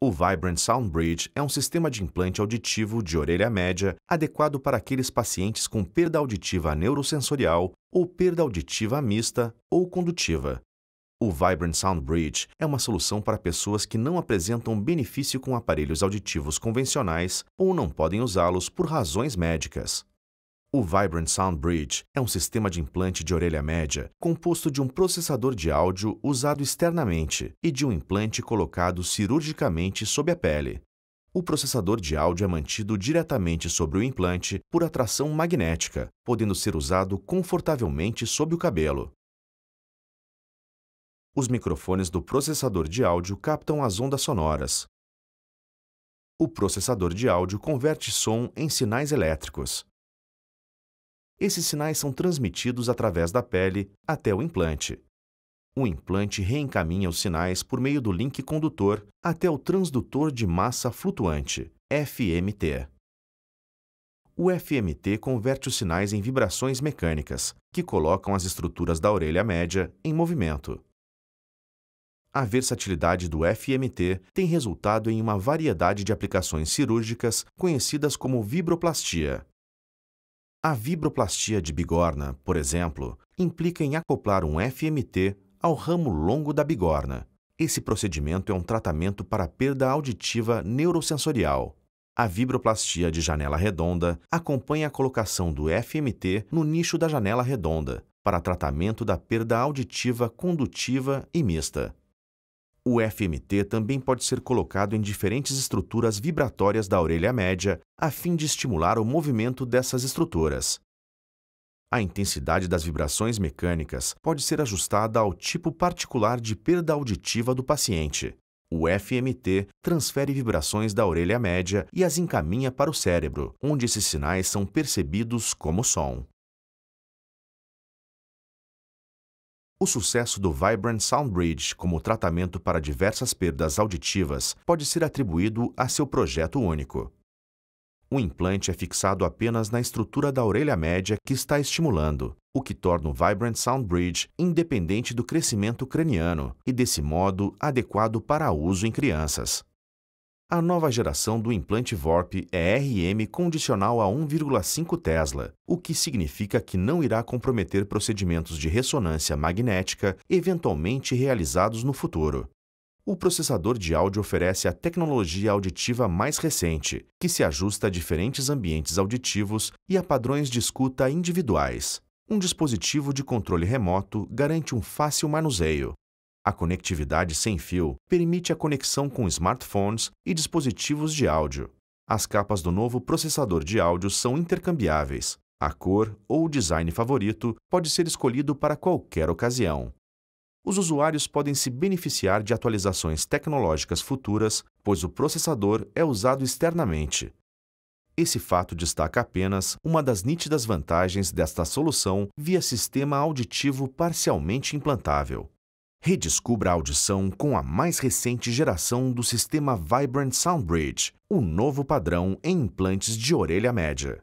O Vibrant Sound Bridge é um sistema de implante auditivo de orelha média adequado para aqueles pacientes com perda auditiva neurosensorial ou perda auditiva mista ou condutiva. O Vibrant Sound Bridge é uma solução para pessoas que não apresentam benefício com aparelhos auditivos convencionais ou não podem usá-los por razões médicas. O Vibrant Sound Bridge é um sistema de implante de orelha média composto de um processador de áudio usado externamente e de um implante colocado cirurgicamente sob a pele. O processador de áudio é mantido diretamente sobre o implante por atração magnética, podendo ser usado confortavelmente sob o cabelo. Os microfones do processador de áudio captam as ondas sonoras. O processador de áudio converte som em sinais elétricos. Esses sinais são transmitidos através da pele até o implante. O implante reencaminha os sinais por meio do link condutor até o transdutor de massa flutuante, FMT. O FMT converte os sinais em vibrações mecânicas, que colocam as estruturas da orelha média em movimento. A versatilidade do FMT tem resultado em uma variedade de aplicações cirúrgicas conhecidas como vibroplastia, a vibroplastia de bigorna, por exemplo, implica em acoplar um FMT ao ramo longo da bigorna. Esse procedimento é um tratamento para perda auditiva neurosensorial. A vibroplastia de janela redonda acompanha a colocação do FMT no nicho da janela redonda para tratamento da perda auditiva condutiva e mista. O FMT também pode ser colocado em diferentes estruturas vibratórias da orelha média, a fim de estimular o movimento dessas estruturas. A intensidade das vibrações mecânicas pode ser ajustada ao tipo particular de perda auditiva do paciente. O FMT transfere vibrações da orelha média e as encaminha para o cérebro, onde esses sinais são percebidos como som. O sucesso do Vibrant Soundbridge como tratamento para diversas perdas auditivas pode ser atribuído a seu projeto único. O implante é fixado apenas na estrutura da orelha média que está estimulando, o que torna o Vibrant Soundbridge independente do crescimento craniano e, desse modo, adequado para uso em crianças. A nova geração do implante VORP é RM condicional a 1,5 Tesla, o que significa que não irá comprometer procedimentos de ressonância magnética eventualmente realizados no futuro. O processador de áudio oferece a tecnologia auditiva mais recente, que se ajusta a diferentes ambientes auditivos e a padrões de escuta individuais. Um dispositivo de controle remoto garante um fácil manuseio, a conectividade sem fio permite a conexão com smartphones e dispositivos de áudio. As capas do novo processador de áudio são intercambiáveis. A cor ou o design favorito pode ser escolhido para qualquer ocasião. Os usuários podem se beneficiar de atualizações tecnológicas futuras, pois o processador é usado externamente. Esse fato destaca apenas uma das nítidas vantagens desta solução via sistema auditivo parcialmente implantável. Redescubra a audição com a mais recente geração do sistema Vibrant Soundbridge, o novo padrão em implantes de orelha média.